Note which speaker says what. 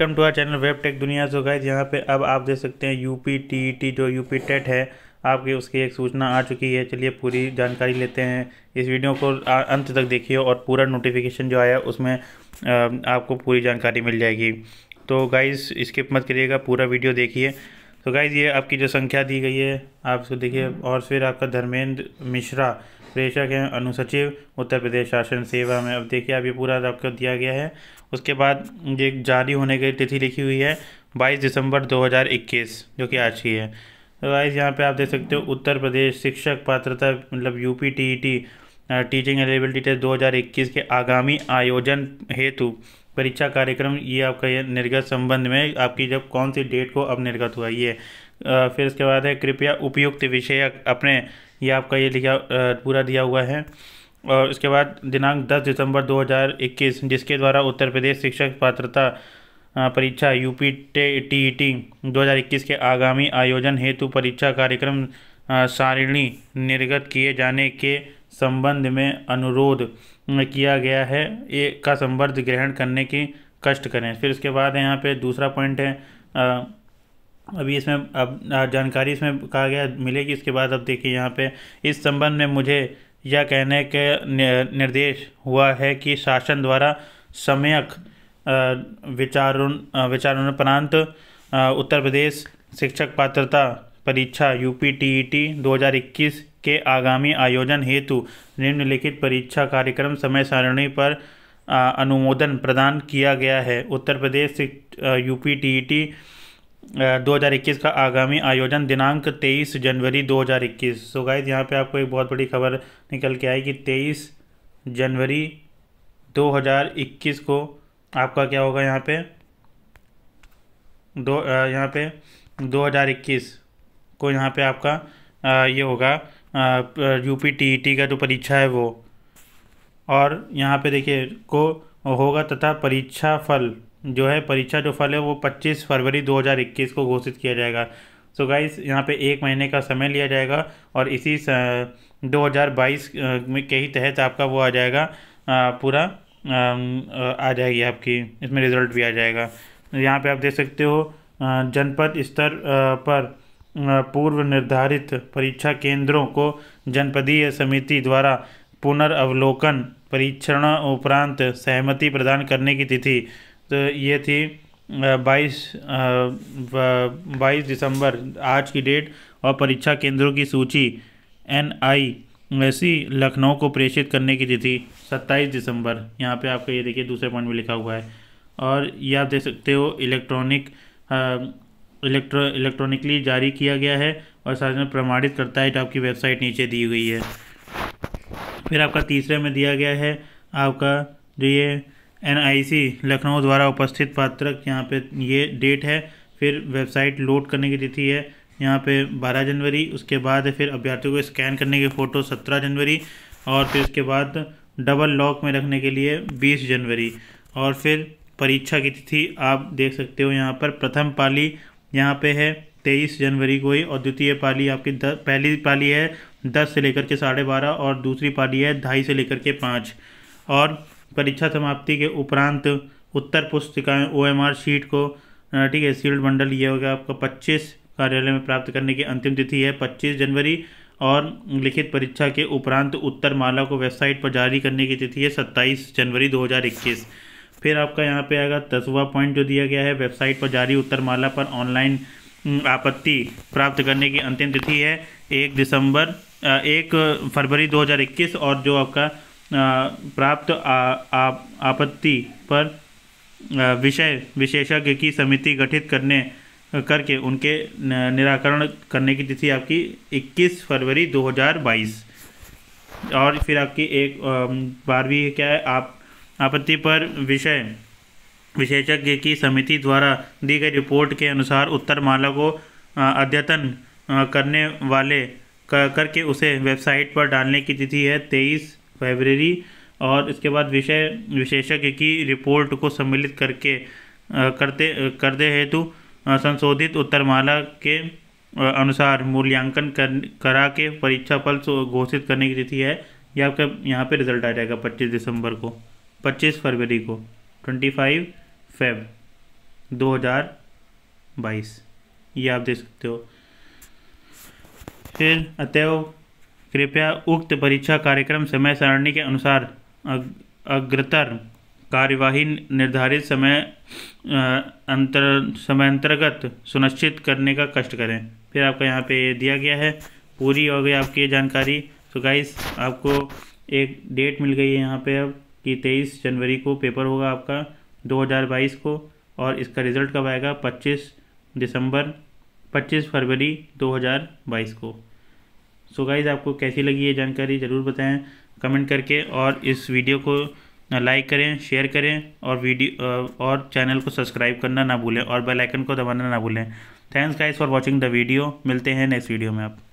Speaker 1: welcome to our channel web tech Duniya so guys यहाँ पे अब आप देख सकते हैं टी टी e जो यू पी टेट है आपकी उसकी एक सूचना आ चुकी है चलिए पूरी जानकारी लेते हैं इस वीडियो को अंत तक देखिए और पूरा नोटिफिकेशन जो आया उसमें आपको पूरी जानकारी मिल जाएगी तो गाइज़ स्किप मत करिएगा पूरा वीडियो देखिए तो गाइज़ ये आपकी जो संख्या दी गई है आप उसको देखिए और फिर आपका धर्मेंद्र मिश्रा प्रेषक हैं अनुसचिव उत्तर प्रदेश शासन सेवा में अब देखिए अभी पूरा आपको दिया गया है उसके बाद ये जारी होने की तिथि लिखी हुई है 22 दिसंबर 2021 जो कि आज की है तो यहाँ पे आप देख सकते हो उत्तर प्रदेश शिक्षक पात्रता मतलब U P T T teaching eligibility test इक्कीस के आगामी आयोजन हेतु परीक्षा कार्यक्रम ये आपका ये निर्गत संबंध में आपकी जब कौन सी डेट को अब निर्गत हुआ ये आ, फिर इसके बाद है कृपया उपयुक्त विषयक अपने ये आपका ये लिखा पूरा दिया हुआ है और इसके बाद दिनांक 10 दिसंबर 2021 जिसके द्वारा उत्तर प्रदेश शिक्षक पात्रता परीक्षा पी टे टी ई टी दो के आगामी आयोजन हेतु परीक्षा कार्यक्रम सारिणी निर्गत किए जाने के संबंध में अनुरोध किया गया है ये का संबंध ग्रहण करने की कष्ट करें फिर इसके बाद यहाँ पे दूसरा पॉइंट है अभी इसमें अब जानकारी इसमें कहा गया मिलेगी इसके बाद अब देखिए यहाँ पे इस संबंध में मुझे यह कहने के निर्देश हुआ है कि शासन द्वारा सम्यक विचारण विचारणोपरांत उत्तर प्रदेश शिक्षक पात्रता परीक्षा U P T E T दो हज़ार इक्कीस के आगामी आयोजन हेतु निम्नलिखित परीक्षा कार्यक्रम समय सारणी पर अनुमोदन प्रदान किया गया है Uttar Pradesh U P T E T 2021 का आगामी आयोजन दिनांक 23 जनवरी 2021 सो गाइज यहाँ पर आपको एक बहुत बड़ी खबर निकल के आई कि 23 जनवरी 2021 को आपका क्या होगा यहाँ पे दो यहाँ पे 2021 को यहाँ पे आपका आ, ये होगा यूपी टीईटी का जो परीक्षा है वो और यहाँ पे देखिए को होगा तथा परीक्षा फल जो है परीक्षा जो फल है वो 25 फरवरी 2021 को घोषित किया जाएगा सो गाइस यहाँ पे एक महीने का समय लिया जाएगा और इसी स, 2022 के ही तहत आपका वो आ जाएगा पूरा आ जाएगी आपकी इसमें रिज़ल्ट भी आ जाएगा यहाँ पे आप देख सकते हो जनपद स्तर पर पूर्व निर्धारित परीक्षा केंद्रों को जनपदीय समिति द्वारा पुनर्वलोकन परीक्षण उपरांत सहमति प्रदान करने की तिथि तो ये थी बाईस बाईस दिसंबर आज की डेट और परीक्षा केंद्रों की सूची एन आई वैसी लखनऊ को प्रेषित करने की तिथि सत्ताईस दिसंबर यहाँ पे आपका ये देखिए दूसरे पॉइंट में लिखा हुआ है और ये आप देख सकते हो इलेक्ट्रॉनिक इलेक्ट्रो इलेक्ट्रॉनिकली जारी किया गया है और साथ में प्रमाणित करता है आपकी वेबसाइट नीचे दी हुई है फिर आपका तीसरे में दिया गया है आपका जो ये एनआईसी लखनऊ द्वारा उपस्थित पात्रक यहाँ पे ये डेट है फिर वेबसाइट लोड करने की तिथि है यहाँ पे 12 जनवरी उसके बाद फिर अभ्यर्थियों को स्कैन करने की फ़ोटो 17 जनवरी और फिर उसके बाद डबल लॉक में रखने के लिए 20 जनवरी और फिर परीक्षा की तिथि आप देख सकते हो यहाँ पर प्रथम पाली यहाँ पे है तेईस जनवरी को ही और द्वितीय पाली आपकी द, पहली पाली है दस से लेकर के साढ़े बारह और दूसरी पाली है ढाई से लेकर के पाँच और परीक्षा समाप्ति के उपरांत उत्तर पुस्तिकाएं ओएमआर शीट को ठीक है सील्ड बंडल ये हो गया आपका पच्चीस कार्यालय में प्राप्त करने की अंतिम तिथि है पच्चीस जनवरी और लिखित परीक्षा के उपरांत उत्तर माला को वेबसाइट पर जारी करने की तिथि है सत्ताईस जनवरी 2021 फिर आपका यहाँ पे आएगा दसवा पॉइंट जो दिया गया है वेबसाइट पर जारी उत्तर माला पर ऑनलाइन आपत्ति प्राप्त करने की अंतिम तिथि है एक दिसंबर एक फरवरी 2021 और जो आपका प्राप्त आ, आ, आपत्ति पर विषय विशेषज्ञ की समिति गठित करने करके उनके निराकरण करने की तिथि आपकी 21 फरवरी 2022 और फिर आपकी एक बारहवीं क्या है आप आपत्ति पर विषय विशेषज्ञ की समिति द्वारा दी गई रिपोर्ट के अनुसार उत्तर माला को अद्यतन करने वाले करके उसे वेबसाइट पर डालने की तिथि है तेईस फेबररी और इसके बाद विषय विशेषज्ञ की रिपोर्ट को सम्मिलित करके करते करते हेतु संशोधित उत्तरमाला के अनुसार मूल्यांकन कर करा के परीक्षा फल घोषित करने की तिथि है यह आपका यहाँ पे रिजल्ट आ जाएगा 25 दिसंबर को 25 फरवरी को 25 फेब बाईस ये आप देख सकते हो फिर अतएव कृपया उक्त परीक्षा कार्यक्रम समय सारणी के अनुसार अग्रतर कार्यवाही निर्धारित समय अंतर समय अंतर्गत सुनिश्चित करने का कष्ट करें फिर आपका यहाँ पे दिया गया है पूरी हो गई आपकी जानकारी तो गाइस आपको एक डेट मिल गई है यहाँ पे अब कि तेईस जनवरी को पेपर होगा आपका 2022 को और इसका रिज़ल्ट कब आएगा 25 दिसंबर 25 फरवरी 2022 को सो गाइज़ आपको कैसी लगी ये जानकारी ज़रूर बताएं कमेंट करके और इस वीडियो को लाइक करें शेयर करें और वीडियो और चैनल को सब्सक्राइब करना ना भूलें और बेल आइकन को दबाना ना भूलें thanks guys for watching the video मिलते हैं नेक्स्ट वीडियो में आप